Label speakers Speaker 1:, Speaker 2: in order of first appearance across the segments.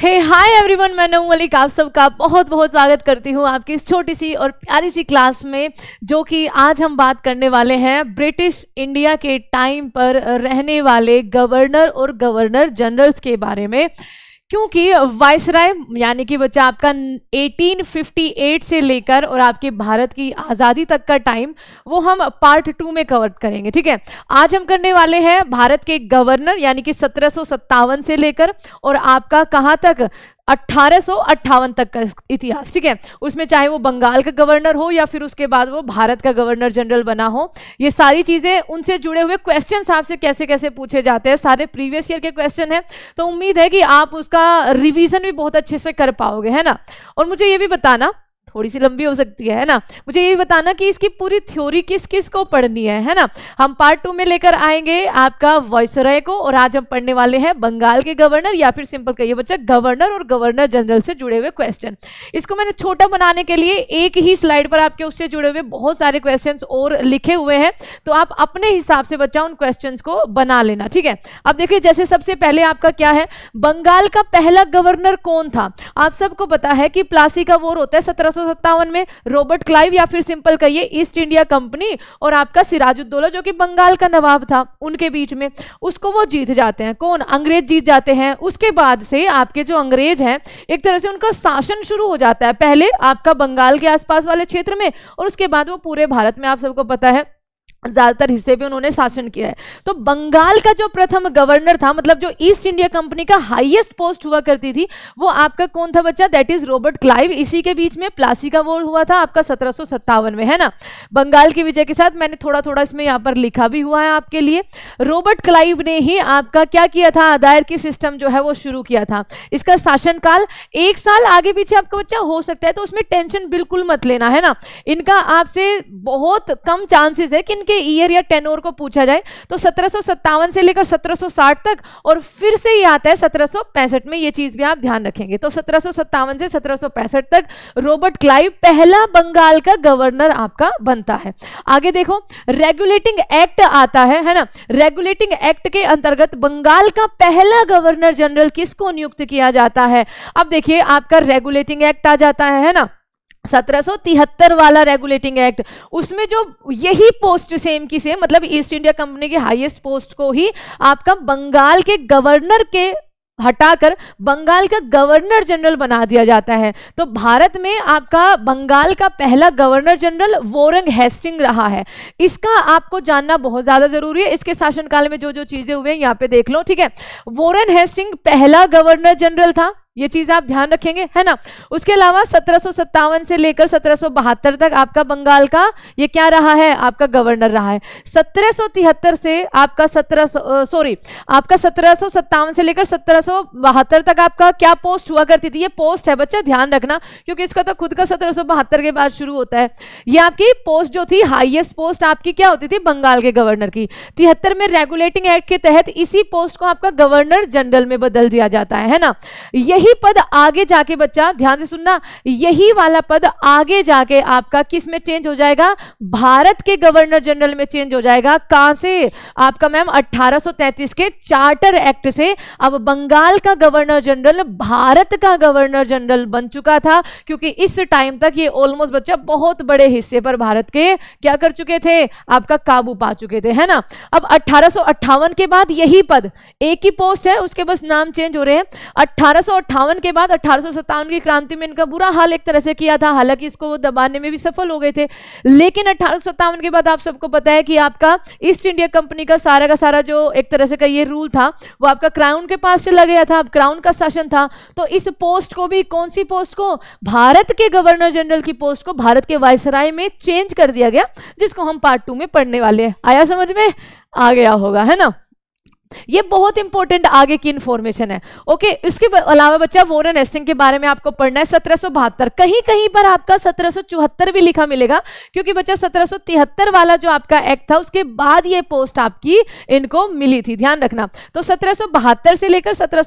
Speaker 1: हे hi everyone मैं नऊ मलिक आप सबका बहुत बहुत स्वागत करती हूँ आपकी इस छोटी सी और प्यारी सी क्लास में जो कि आज हम बात करने वाले हैं ब्रिटिश इंडिया के टाइम पर रहने वाले गवर्नर और गवर्नर जनरल्स के बारे में क्योंकि वायसराय यानी कि बच्चा आपका 1858 से लेकर और आपके भारत की आज़ादी तक का टाइम वो हम पार्ट टू में कवर करेंगे ठीक है आज हम करने वाले हैं भारत के गवर्नर यानी कि सत्रह से लेकर और आपका कहाँ तक अट्ठारह तक का इतिहास ठीक है उसमें चाहे वो बंगाल का गवर्नर हो या फिर उसके बाद वो भारत का गवर्नर जनरल बना हो ये सारी चीज़ें उनसे जुड़े हुए क्वेश्चन आपसे कैसे कैसे पूछे जाते हैं सारे प्रीवियस ईयर के क्वेश्चन हैं तो उम्मीद है कि आप उसका रिविज़न भी बहुत अच्छे से कर पाओगे है ना और मुझे ये भी बताना थोड़ी सी लंबी हो सकती है है ना मुझे ये बताना कि इसकी पूरी थ्योरी किस किस को पढ़नी है है ना हम पार्ट टू में लेकर आएंगे आपका वॉयसराय को और आज हम पढ़ने वाले हैं बंगाल के गवर्नर या फिर सिंपल कहिए बच्चा गवर्नर और गवर्नर जनरल से जुड़े हुए क्वेश्चन इसको मैंने छोटा बनाने के लिए एक ही स्लाइड पर आपके उससे जुड़े हुए बहुत सारे क्वेश्चन और लिखे हुए हैं तो आप अपने हिसाब से बच्चा उन क्वेश्चन को बना लेना ठीक है अब देखिए जैसे सबसे पहले आपका क्या है बंगाल का पहला गवर्नर कौन था आप सबको पता है कि प्लासी का वोर होता है सत्रह सत्तावन में रॉबर्ट क्लाइव या फिर सिंपल कहिए ईस्ट इंडिया कंपनी और आपका सिराजुद्दौला जो कि बंगाल का नवाब था उनके बीच में उसको वो जीत जाते हैं कौन अंग्रेज जीत जाते हैं उसके बाद से आपके जो अंग्रेज हैं एक तरह से उनका शासन शुरू हो जाता है पहले आपका बंगाल के आसपास वाले क्षेत्र में और उसके बाद वो पूरे भारत में आप सबको पता है ज़्यादातर हिस्से पे उन्होंने शासन किया है तो बंगाल का जो प्रथम गवर्नर था मतलब जो ईस्ट इंडिया कंपनी का हाईएस्ट पोस्ट हुआ करती थी वो आपका कौन था बच्चा दैट इज रॉबर्ट क्लाइव इसी के बीच में प्लासी का वॉर हुआ था आपका सत्रह में है ना बंगाल की विजय के साथ मैंने थोड़ा थोड़ा इसमें यहाँ पर लिखा भी हुआ है आपके लिए रॉबर्ट क्लाइव ने ही आपका क्या किया था अदायर की सिस्टम जो है वो शुरू किया था इसका शासनकाल एक साल आगे पीछे आपका बच्चा हो सकता है तो उसमें टेंशन बिल्कुल मत लेना है ना इनका आपसे बहुत कम चांसेस है कि इनके के ईयर या टेनोर को पूछा जाए तो सत्रह से लेकर 1760 तक और फिर से ये आता है सत्रह में ये चीज भी आप ध्यान रखेंगे तो सत्रह से सत्रह तक रॉबर्ट क्लाइव पहला बंगाल का गवर्नर आपका बनता है आगे देखो रेगुलेटिंग एक्ट आता है है ना रेगुलेटिंग एक्ट के अंतर्गत बंगाल का पहला गवर्नर जनरल किसको नियुक्त किया जाता है अब देखिए आपका रेगुलेटिंग एक्ट आ जाता है है ना 1773 वाला रेगुलेटिंग एक्ट उसमें जो यही पोस्ट सेम की सेम मतलब ईस्ट इंडिया कंपनी के हाईएस्ट पोस्ट को ही आपका बंगाल के गवर्नर के हटाकर बंगाल का गवर्नर जनरल बना दिया जाता है तो भारत में आपका बंगाल का पहला गवर्नर जनरल वोरंग हेस्टिंग रहा है इसका आपको जानना बहुत ज़्यादा ज़रूरी है इसके शासनकाल में जो जो चीज़ें हुई यहाँ पे देख लो ठीक है वोरन हेस्टिंग पहला गवर्नर जनरल था ये चीज आप ध्यान रखेंगे है ना उसके अलावा सत्रह से लेकर सत्रह तक आपका बंगाल का ये क्या रहा है आपका गवर्नर रहा है सत्रह से आपका सत्रह सॉरी आपका सत्रह से लेकर सत्रह तक आपका क्या पोस्ट हुआ करती थी ये पोस्ट है बच्चा ध्यान रखना क्योंकि इसका तो खुद का सत्रह के बाद शुरू होता है ये आपकी पोस्ट जो थी हाइएस्ट पोस्ट आपकी क्या होती थी बंगाल के गवर्नर की तिहत्तर में रेगुलेटिंग एक्ट के तहत इसी पोस्ट को आपका गवर्नर जनरल में बदल दिया जाता है, है ना यही यही पद आगे जाके बच्चा ध्यान से सुनना यही वाला पद आगे जाके आपका किस में चेंज हो जाएगा भारत के गवर्नर जनरल में चेंज हो जाएगा कहां से आपका मैम 1833 के चार्टर एक्ट से अब बंगाल का गवर्नर जनरल भारत का गवर्नर जनरल बन चुका था क्योंकि इस टाइम तक ये ऑलमोस्ट बच्चा बहुत बड़े हिस्से पर भारत के क्या कर चुके थे आपका काबू पा चुके थे है ना अब अठारह के बाद यही पद एक ही पोस्ट है उसके बस नाम चेंज हो रहे हैं अठारह अट्ठावन के बाद अठारह की क्रांति में इनका बुरा हाल एक तरह से किया था हालांकि इसको वो दबाने में भी सफल हो गए थे लेकिन अठारह के बाद आप सबको पता है कि आपका ईस्ट इंडिया कंपनी का सारा का सारा जो एक तरह से का ये रूल था वो आपका क्राउन के पास चला गया था अब क्राउन का शासन था तो इस पोस्ट को भी कौन सी पोस्ट को भारत के गवर्नर जनरल की पोस्ट को भारत के वायसराय में चेंज कर दिया गया जिसको हम पार्ट टू में पढ़ने वाले हैं आया समझ में आ गया होगा है ना ये बहुत इंपॉर्टेंट आगे की इंफॉर्मेशन है ओके इसके अलावा बच्चा वोरन एस्टिंग के बारे में आपको पढ़ना है सत्रह कहीं कहीं पर आपका सत्रह भी लिखा मिलेगा क्योंकि बच्चा सत्रह वाला जो आपका एक्ट था उसके बाद ये पोस्ट आपकी इनको मिली थी ध्यान रखना तो सत्रह से लेकर सत्रह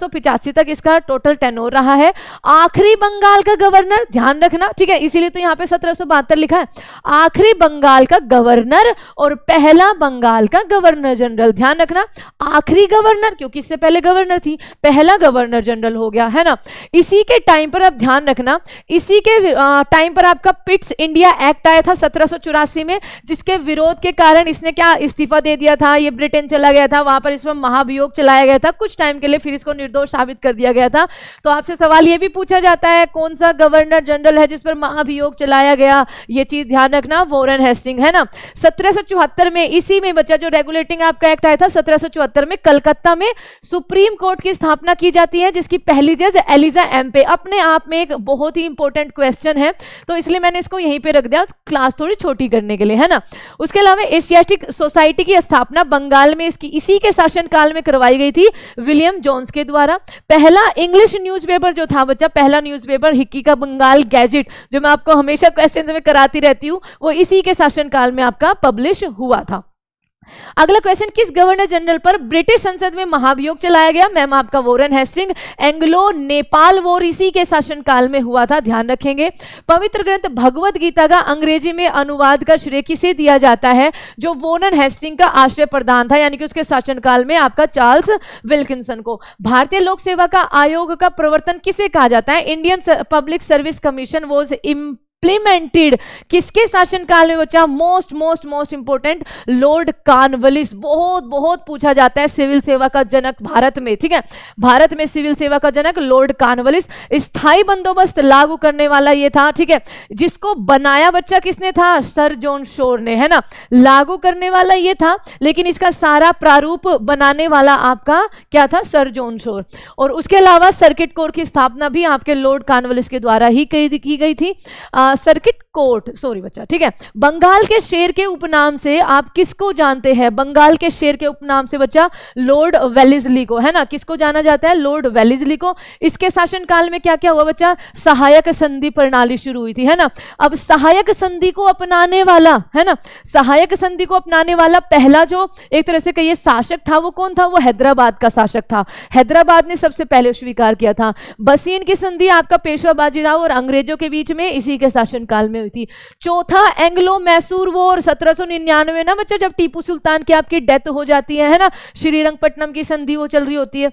Speaker 1: तक इसका टोटल टेनोर रहा है आखिरी बंगाल का गवर्नर ध्यान रखना ठीक है इसीलिए तो यहाँ पे सत्रह लिखा है आखिरी बंगाल का गवर्नर और पहला बंगाल का गवर्नर जनरल ध्यान रखना आखिरी आखिरी गवर्नर क्योंकि इससे पहले गवर्नर थी पहला गवर्नर जनरल हो गया है ना इसी के टाइम पर आप ध्यान रखना इसी के टाइम पर आपका पिट्स इंडिया एक्ट आया था सत्रह में जिसके विरोध के कारण इसने क्या इस्तीफा दे दिया था ये ब्रिटेन चला गया था वहां पर इसमें महाभियोग चलाया गया था कुछ टाइम के लिए फिर इसको निर्दोष साबित कर दिया गया था तो आपसे सवाल ये भी पूछा जाता है कौन सा गवर्नर जनरल है जिस पर महाभियोग चलाया गया ये चीज ध्यान रखना वॉरन हेस्टिंग है ना सत्रह में इसी में बच्चा जो रेगुलेटिंग आपका एक्ट आया था सत्रह में कलकत्ता में सुप्रीम कोर्ट की स्थापना की जाती है जिसकी पहली जज एलिजा एम्पे अपने आप में एक बहुत ही इंपॉर्टेंट क्वेश्चन है तो इसलिए मैंने इसको यहीं पे रख दिया क्लास थोड़ी छोटी करने के लिए है ना उसके अलावा एशियाटिक सोसाइटी की स्थापना बंगाल में इसकी इसी के शासनकाल में करवाई गई थी विलियम जोन्स के द्वारा पहला इंग्लिश न्यूज जो था बच्चा पहला न्यूज हिक्की का बंगाल गैजेट जो मैं आपको हमेशा क्वेश्चन में कराती रहती हूँ वो इसी के शासनकाल में आपका पब्लिश हुआ था अगला क्वेश्चन किस गवर्नर जनरल पर ब्रिटिश संसद में महाभियोग चलाया गया मैम आपका वोरन हेस्टिंग एंग्लो नेपाल वोर इसी के शासन काल में हुआ था ध्यान रखेंगे पवित्र ग्रंथ भगवत गीता का अंग्रेजी में अनुवाद का श्रेय किसे दिया जाता है जो वोरन हेस्टिंग का आश्रय प्रदान था यानी कि उसके शासनकाल में आपका चार्ल्स विल्किसन को भारतीय लोक सेवा का आयोग का प्रवर्तन किसे कहा जाता है Indian public service commission was im implemented किसके शासनकाल में बच्चा most most most important Lord Cornwallis बहुत बहुत पूछा जाता है सिविल सेवा का जनक भारत में ठीक है भारत में सिविल सेवा का जनक लॉर्ड कानवलिस स्थायी बंदोबस्त लागू करने वाला ये था ठीक है जिसको बनाया बच्चा किसने था सर जॉन शोर ने है ना लागू करने वाला ये था लेकिन इसका सारा प्रारूप बनाने वाला आपका क्या था सर जॉन शोर और उसके अलावा सर्किट कोर की स्थापना भी आपके लॉर्ड कानवलिस के द्वारा ही की गई थी आ, सर्किट कोर्ट सॉरी बच्चा ठीक है बंगाल के शेर के उपनाम से आप किसको जानते हैं बंगाल के शेर के उपनाम से बच्चा लॉर्ड वेलिजली को है ना किसको जाना जाता है लॉर्ड वेलिजली को इसके शासनकाल में क्या क्या हुआ बच्चा सहायक संधि प्रणाली शुरू हुई थी है ना अब सहायक संधि को अपनाने वाला है ना सहायक संधि को अपनाने वाला पहला जो एक तरह से कहिए शासक था वो कौन था वो हैदराबाद का शासक था हैदराबाद ने सबसे पहले स्वीकार किया था बसीन की संधि आपका पेशवा बाजीराव और अंग्रेजों के बीच में इसी के साथ काल में हुई थी चौथा एंग्लो मैसूर वॉर सत्रह ना बच्चा जब टीपू सुल्तान की आपकी डेथ हो जाती है, है ना श्रीरंगपट्टनम की संधि वो चल रही होती है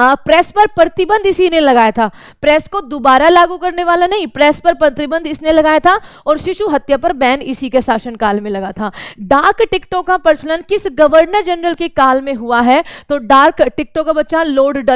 Speaker 1: प्रेस पर प्रतिबंध इसी ने लगाया था प्रेस को दोबारा लागू करने वाला नहीं प्रेस पर प्रतिबंध इसने लगाया था और शिशु हत्या पर बैन इसी के शासनकाल में लगा था डार्क टिकटों का प्रचलन किस गवर्नर जनरल के काल में हुआ है तो डार्क टिकटों का बच्चा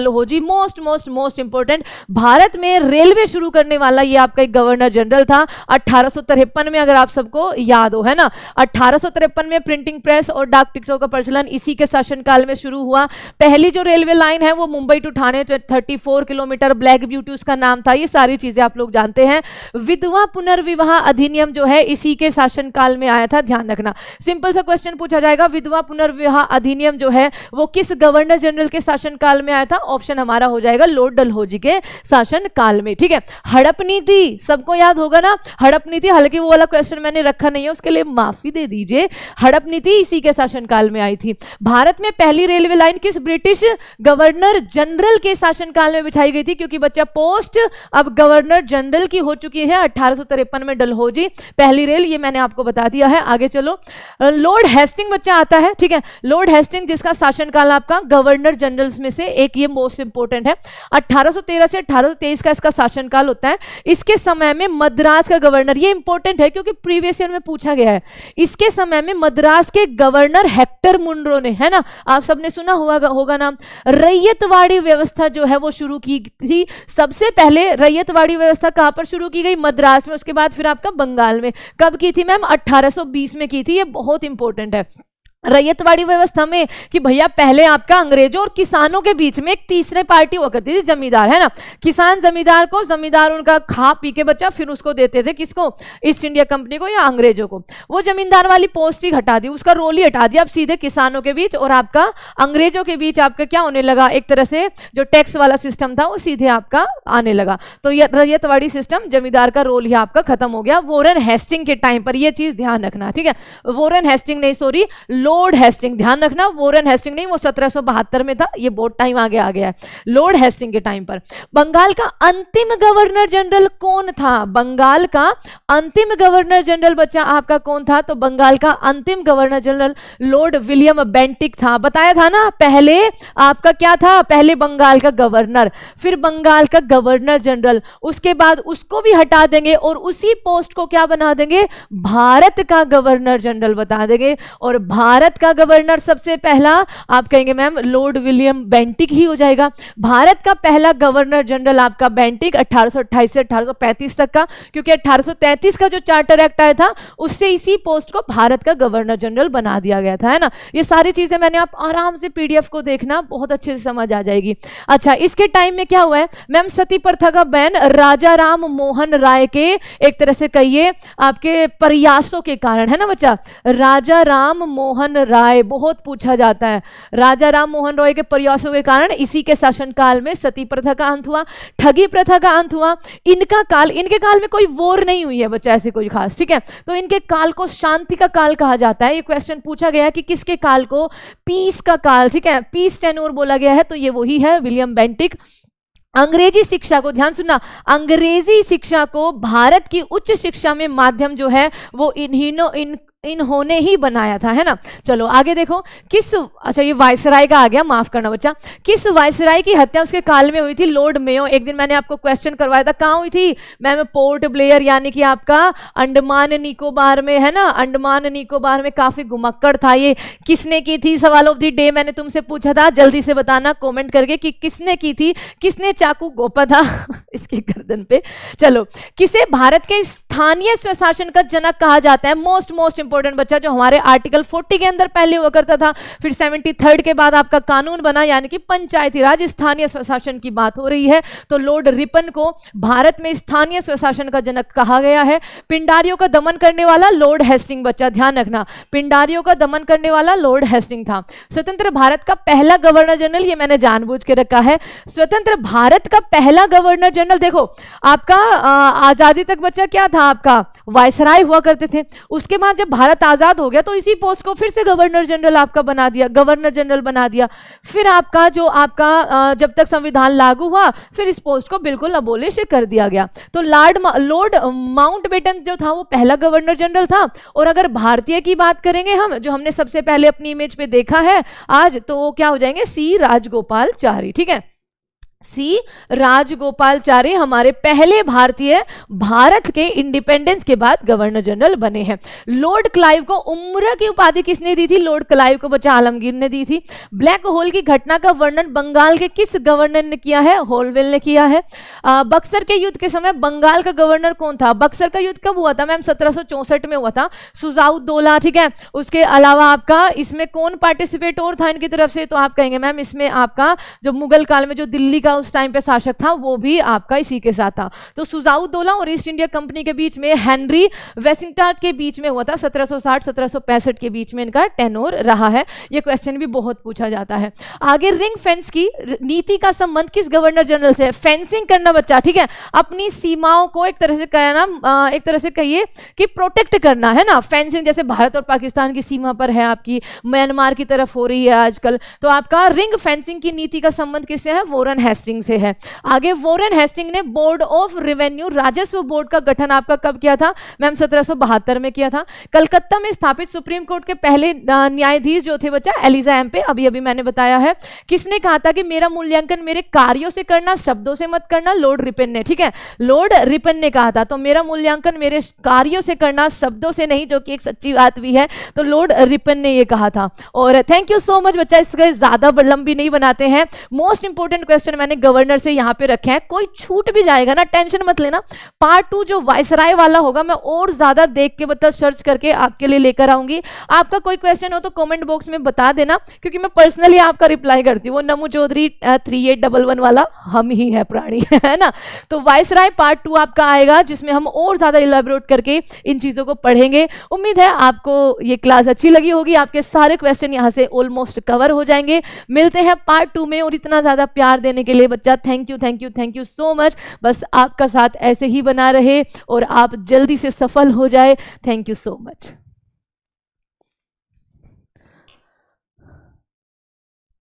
Speaker 1: हो जी most most most important Bharat में रेलवे शुरू करने वाला ये आपका एक गवर्नर जनरल था अट्ठारह में अगर आप सबको याद हो है ना अट्ठारह में प्रिंटिंग प्रेस और डाक टिकटों का प्रचलन इसी के शासनकाल में शुरू हुआ पहली जो रेलवे लाइन है वो Mumbai to Thane thirty four kilometre black beauty उसका नाम था ये सारी चीजें आप लोग जानते हैं विधवा पुनर्विवाह अधिनियम जो है इसी के शासनकाल में आया था ध्यान रखना सिंपल सा क्वेश्चन पूछा जाएगा विधवा पुनर्विवाह अधिनियम जो है वो किस गवर्नर जनरल के शासनकाल में आया था ऑप्शन हमारा हो जाएगा लॉर्ड डलहोजी के शासनकाल में ठीक है हड़प नीति सबको याद होगा ना हड़प नीति हालांकि वो वाला क्वेश्चन मैंने रखा नहीं है उसके लिए माफी दे दीजिए हड़प नीति इसी के शासनकाल में आई थी भारत में पहली रेलवे लाइन किस ब्रिटिश गवर्नर जनरल के शासनकाल में बिछाई गई थी क्योंकि बच्चा पोस्ट अब गवर्नर जनरल की हो चुकी है अठारह में डलहोजी पहली रेल ये मैंने आपको बता दिया है आगे चलो लॉर्ड हेस्टिंग बच्चा आता है ठीक है लॉर्ड हेस्टिंग जिसका शासनकाल आपका गवर्नर जनरल में से एक ये मोस्ट इंपोर्टेंट है अठारह से अठारह का इसका शासनकाल होता है इसके समय में मद्रास का गवर्नर ये इंपॉर्टेंट है क्योंकि प्रीवियस ईयर में पूछा गया है इसके समय में मद्रास के गवर्नर हेक्टर मुंड्रो ने है ना आप सबने सुना हुआ होगा नाम रैयतवाड़ रैयतवाड़ी व्यवस्था जो है वो शुरू की थी सबसे पहले रैयतवाड़ी व्यवस्था कहाँ पर शुरू की गई मद्रास में उसके बाद फिर आपका बंगाल में कब की थी मैम 1820 में की थी ये बहुत इंपॉर्टेंट है रैयतवाड़ी व्यवस्था में कि भैया पहले आपका अंग्रेजों और किसानों के बीच में एक तीसरे पार्टी हुआ करती थी जमींदार है ना किसान जमींदार को जमींदार उनका खा पी के बचा फिर उसको देते थे किसको ईस्ट इंडिया कंपनी को या अंग्रेजों को वो जमींदार वाली पोस्ट ही हटा दी उसका रोल ही हटा दिया अब सीधे किसानों के बीच और आपका अंग्रेजों के बीच आपका क्या होने लगा एक तरह से जो टैक्स वाला सिस्टम था वो सीधे आपका आने लगा तो यह रैयतवाड़ी सिस्टम जमींदार का रोल ही आपका खत्म हो गया वोरन हेस्टिंग के टाइम पर यह चीज ध्यान रखना ठीक है वोरन हेस्टिंग नहीं सॉरी लो लॉर्ड हेस्टिंग ध्यान रखना वोरन हेस्टिंग नहीं वो सत्रह में था ये बहुत टाइम आगे आ गया है लॉर्ड हेस्टिंग के टाइम पर बंगाल का अंतिम गवर्नर जनरल कौन था बंगाल का अंतिम गवर्नर जनरल बच्चा आपका कौन था तो बंगाल का अंतिम governor general Lord William Bentinck था बताया था ना पहले आपका क्या था पहले बंगाल का गवर्नर फिर बंगाल का गवर्नर जनरल उसके बाद उसको भी हटा देंगे और उसी पोस्ट को क्या बना देंगे भारत का गवर्नर जनरल बता देंगे और भारत भारत का गवर्नर सबसे पहला आप कहेंगे मैम लॉर्ड विलियम बेंटिक ही हो जाएगा भारत का पहला गवर्नर जनरल आपका बेंटिक 1828 से 1835 तक का क्योंकि 1833 का जो चार्टर एक्ट आया था उससे इसी पोस्ट को भारत का गवर्नर जनरल बना दिया गया था है ना ये सारी चीज़ें मैंने आप आराम से पीडीएफ को देखना बहुत अच्छे से समझ आ जाएगी अच्छा इसके टाइम में क्या हुआ है मैम सती प्रथा का बैन राजा राम मोहन राय के एक तरह से कहिए आपके प्रयासों के कारण है ना बच्चा राजा राम मोहन मोहन राय बहुत पूछा जाता है राजा राम मोहन रॉय के प्रयासों के कारण इसी के शासन काल में सती प्रथा का अंत हुआ ठगी प्रथा का अंत हुआ इनका काल इनके काल में कोई वोर नहीं हुई है बच्चा ऐसे कोई खास ठीक है तो इनके काल को शांति का काल कहा जाता है ये क्वेश्चन पूछा गया कि किसके काल को पीस का काल ठीक है पीस टेनोर बोला गया है तो ये वही है विलियम बेंटिक अंग्रेजी शिक्षा को ध्यान सुनना अंग्रेजी शिक्षा को भारत की उच्च शिक्षा में माध्यम जो है वो इन्हीं इन इन्होंने ही बनाया था है ना चलो आगे देखो किस अच्छा ये वायसराय का आ गया माफ करना बच्चा किस वायसराय की हत्या उसके काल में हुई थी लॉर्ड मेयो एक दिन मैंने आपको क्वेश्चन करवाया था कहाँ हुई थी मैम पोर्ट ब्लेयर यानी कि आपका अंडमान निकोबार में है ना अंडमान निकोबार में काफी घुमक्कड़ था ये किसने की थी सवाल ऑफ द डे मैंने तुमसे पूछा था जल्दी से बताना कॉमेंट करके कि किसने की थी किसने चाकू गोपा था इसके गर्दन पे चलो किसे भारत के स्थानीय स्वशासन का जनक कहा जाता है मोस्ट मोस्ट इंपॉर्टेंट बच्चा जो हमारे आर्टिकल फोर्टी के अंदर पहले हुआ करता था फिर सेवेंटी थर्ड के बाद आपका कानून बना यानी कि पंचायती राज स्थानीय स्वशासन की बात हो रही है तो लॉर्ड रिपन को भारत में स्थानीय स्वशासन का जनक कहा गया है पिंडारियों का दमन करने वाला लॉर्ड हेस्टिंग बच्चा ध्यान रखना पिंडारियों का दमन करने वाला लॉर्ड हेस्टिंग था स्वतंत्र भारत का पहला गवर्नर जनरल ये मैंने जानबूझ के रखा है स्वतंत्र भारत का पहला गवर्नर जनरल देखो आपका आजादी तक बच्चा क्या था आपका वायसराय हुआ करते थे उसके बाद जब भारत आज़ाद हो गया तो इसी पोस्ट को फिर से गवर्नर जनरल आपका बना दिया गवर्नर जनरल बना दिया फिर आपका जो आपका जब तक संविधान लागू हुआ फिर इस पोस्ट को बिल्कुल अबोलिश कर दिया गया तो लॉर्ड लॉर्ड माउंट बेटन जो था वो पहला गवर्नर जनरल था और अगर भारतीय की बात करेंगे हम जो हमने सबसे पहले अपनी इमेज पे देखा है आज तो वो क्या हो जाएंगे सी राजगोपाल चारी ठीक है सी राजगोपालचारी हमारे पहले भारतीय भारत के इंडिपेंडेंस के बाद गवर्नर जनरल बने हैं लॉर्ड क्लाइव को उम्र की उपाधि किसने दी थी लॉर्ड क्लाइव को बचा आलमगीर ने दी थी ब्लैक होल की घटना का वर्णन बंगाल के किस गवर्नर ने किया है होलवेल ने किया है आ, बक्सर के युद्ध के समय बंगाल का गवर्नर कौन था बक्सर का युद्ध कब हुआ था मैम सत्रह में हुआ था सुजाउदोला ठीक है उसके अलावा आपका इसमें कौन पार्टिसिपेट और था इनकी तरफ से तो आप कहेंगे मैम इसमें आपका जो मुगल काल में जो दिल्ली का उस टाइम पे शासक था वो भी आपका इसी के साथ था तो सुजाउदौला और ईस्ट इंडिया कंपनी के बीच में हेनरी वेसिंगटाट के बीच में हुआ था 1760 सौ के बीच में इनका टेनोर रहा है ये क्वेश्चन भी बहुत पूछा जाता है आगे रिंग फेंस की नीति का संबंध किस गवर्नर जनरल से फेंसिंग करना बच्चा ठीक है अपनी सीमाओं को एक तरह से कहना एक तरह से कहिए कि प्रोटेक्ट करना है ना फेंसिंग जैसे भारत और पाकिस्तान की सीमा पर है आपकी म्यांमार की तरफ हो रही है आजकल तो आपका रिंग फेंसिंग की नीति का संबंध किससे है वोरन है हेस्टिंग से है आगे वॉरेन हेस्टिंग ने बोर्ड ऑफ रिवेन्यू राजस्व बोर्ड का गठन आपका कब किया था मैम सत्रह में किया था कलकत्ता में स्थापित सुप्रीम कोर्ट के पहले न्यायाधीश जो थे बच्चा एलिजा एम पे अभी अभी मैंने बताया है किसने कहा था कि मेरा मूल्यांकन मेरे कार्यों से करना शब्दों से मत करना लॉर्ड रिपन ने ठीक है लॉर्ड रिपन ने कहा था तो मेरा मूल्यांकन मेरे कार्यों से करना शब्दों से नहीं जो कि एक सच्ची बात भी है तो लॉर्ड रिपन ने यह कहा था और थैंक यू सो मच बच्चा इसके ज़्यादा लंबी नहीं बनाते हैं मोस्ट इंपोर्टेंट क्वेश्चन मैंने गवर्नर से यहाँ पे रखे हैं कोई छूट भी जाएगा ना टेंशन मत लेना पार्ट टू जो वायसराय वाला होगा मैं और ज़्यादा देख के मतलब सर्च करके आपके लिए लेकर आऊंगी आपका कोई क्वेश्चन हो तो कॉमेंट बॉक्स में बता देना क्योंकि मैं पर्सनली आपका रिप्लाई करती हूँ वो नमू चौधरी थ्री वाला हम ही है प्राणी है ना तो वाइस पार्ट टू आपका आएगा जिसमें हम और ज़्यादा इलेबोरेट करके इन चीज़ों को पढ़ेंगे उम्मीद है आपको ये क्लास अच्छी लगी होगी आपके सारे क्वेश्चन यहाँ से ऑलमोस्ट कवर हो जाएंगे मिलते हैं पार्ट टू में और इतना ज़्यादा प्यार देने के लिए बच्चा thank you thank you thank you so much बस आपका साथ ऐसे ही बना रहे और आप जल्दी से सफल हो जाए थैंक यू सो मच